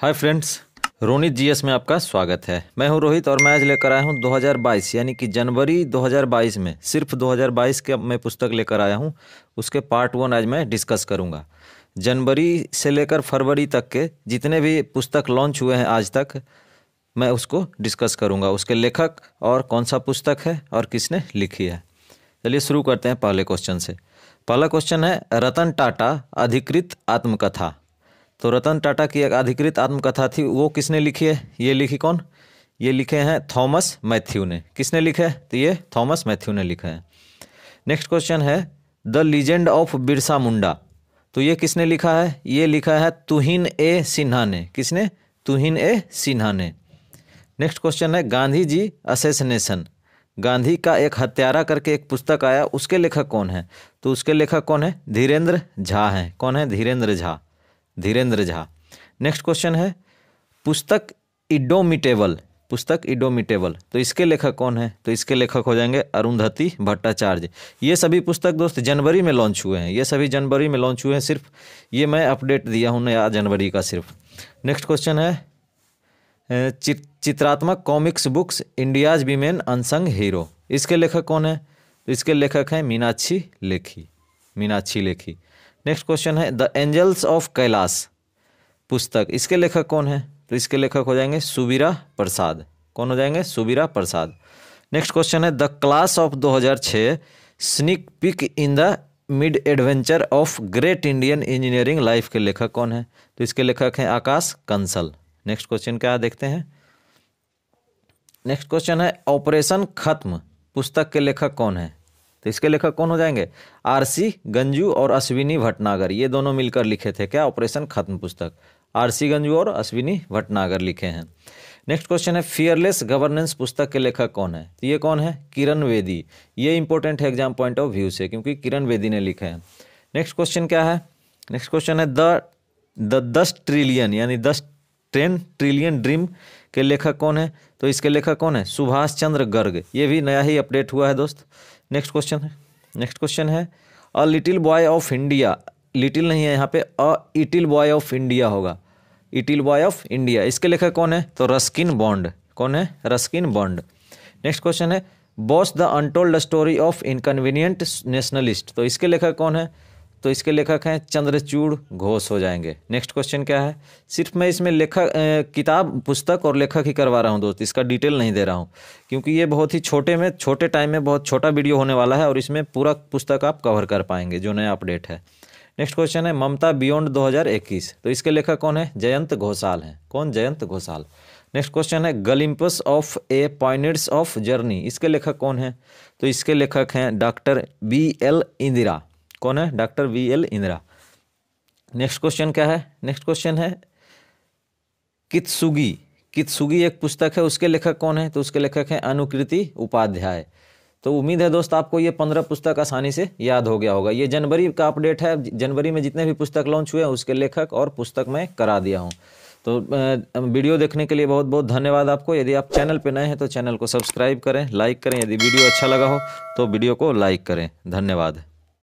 hi friends Ronit GS में आपका स्वागत है मैं हूं रोहित और मैं आज लेकर आया हूं 2022 यानी कि जनवरी 2022 में सिर्फ 2022 के मैं पुस्तक लेकर आया हूं उसके पार्ट वन आज मैं डिस्कस करूंगा जनवरी से लेकर फरवरी तक के जितने भी पुस्तक लॉन्च हुए हैं आज तक मैं उसको डिस्कस करूंगा उसके लेखक और कौन सा पुस्तक है और किसने लिखी है चलिए शुरू करते हैं पहले क्वेश्चन से पहला क्वेश्चन है रतन टाटा अधिकृत आत्मकथा तो रतन टाटा की एक अधिकृत आत्मकथा थी वो किसने लिखी है ये लिखी कौन ये लिखे हैं थॉमस मैथ्यू ने किसने लिखे है तो ये थॉमस मैथ्यू ने लिखा है नेक्स्ट क्वेश्चन है the legend of Birsa Munda तो ये किसने लिखा है ये लिखा है तुहिन ए सिन्हा ने किसने तुहिन ए सिन्हा ने नेक्स्ट क्वेश्चन है गांधी जी असेसनेशन गांधी का एक हत्यारा करके एक पुस्तक आया उसके लेखक कौन है तो उसके लेखक कौन है धीरेन्द्र झा हैं कौन है धीरेन्द्र झा धीरेन्द्र झा नेक्स्ट क्वेश्चन है पुस्तक इडोमिटेबल पुस्तक इडोमिटेबल तो इसके लेखक कौन है तो इसके लेखक हो जाएंगे अरुंधति भट्टाचार्य ये सभी पुस्तक दोस्त जनवरी में लॉन्च हुए हैं ये सभी जनवरी में लॉन्च हुए हैं सिर्फ ये मैं अपडेट दिया हूँ नया जनवरी का सिर्फ नेक्स्ट क्वेश्चन है चित, चित्रात्मक comics books India's women unsung hero इसके लेखक कौन है तो इसके लेखक हैं मीनाक्षी लेखी मीनाक्षी लेखी नेक्स्ट क्वेश्चन है द एंजल्स ऑफ कैलाश पुस्तक इसके लेखक कौन है तो इसके लेखक हो जाएंगे सुबीरा प्रसाद कौन हो जाएंगे सुबीरा प्रसाद नेक्स्ट क्वेश्चन है the class of 2006 sneak peek in the mid adventure of great Indian engineering life के लेखक कौन है तो इसके लेखक हैं आकाश कंसल नेक्स्ट क्वेश्चन क्या देखते हैं नेक्स्ट क्वेश्चन है ऑपरेशन खत्म पुस्तक के लेखक कौन है तो इसके लेखक कौन हो जाएंगे आरसी गंजू और अश्विनी भटनागर ये दोनों मिलकर लिखे थे क्या ऑपरेशन खत्म पुस्तक आरसी गंजू और अश्विनी भटनागर लिखे हैं नेक्स्ट क्वेश्चन है फियरलेस गवर्नेंस पुस्तक के लेखक कौन है तो ये कौन है किरण वेदी ये इंपॉर्टेंट है एग्जाम पॉइंट ऑफ व्यू से क्योंकि किरण वेदी ने लिखे हैं नेक्स्ट क्वेश्चन क्या है नेक्स्ट क्वेश्चन है द द दस ट्रिलियन यानी दस टेन ट्रिलियन ड्रीम के लेखक कौन है तो इसके लेखक कौन है सुभाष चंद्र गर्ग ये भी नया ही अपडेट हुआ है दोस्त नेक्स्ट क्वेश्चन है नेक्स्ट क्वेश्चन है a little boy of India little नहीं है यहाँ पे अ इटिल बॉय ऑफ इंडिया होगा इटिल बॉय ऑफ इंडिया इसके लेखक कौन है तो रस्किन बॉन्ड कौन है रस्किन बॉन्ड नेक्स्ट क्वेश्चन है boss the untold story of inconvenient nationalist तो इसके लेखक कौन है तो इसके लेखक हैं चंद्रचूड़ घोष हो जाएंगे नेक्स्ट क्वेश्चन क्या है सिर्फ मैं इसमें लेखक किताब पुस्तक और लेखक ही करवा रहा हूँ दोस्त इसका डिटेल नहीं दे रहा हूँ क्योंकि ये बहुत ही छोटे में छोटे टाइम में बहुत छोटा वीडियो होने वाला है और इसमें पूरा पुस्तक आप कवर कर पाएंगे जो नया अपडेट है नेक्स्ट क्वेश्चन है ममता बियॉन्ड 2021 तो इसके लेखक कौन है जयंत घोषाल हैं कौन जयंत घोषाल नेक्स्ट क्वेश्चन है glimpses of a points of journey इसके लेखक कौन है तो इसके लेखक हैं डॉक्टर बी एल इंदिरा कौन है doctor V L Indira next question क्या है नेक्स्ट क्वेश्चन है कित्सुगी कित्सुगी एक पुस्तक है उसके लेखक कौन है तो उसके लेखक हैं अनुकृति उपाध्याय तो उम्मीद है दोस्त आपको ये पंद्रह पुस्तक आसानी से याद हो गया होगा ये जनवरी का अपडेट है जनवरी में जितने भी पुस्तक लॉन्च हुए हैं उसके लेखक और पुस्तक मैं करा दिया हूँ तो वीडियो देखने के लिए बहुत बहुत धन्यवाद आपको यदि आप चैनल पर नए हैं तो चैनल को सब्सक्राइब करें लाइक करें यदि वीडियो अच्छा लगा हो तो वीडियो को लाइक करें धन्यवाद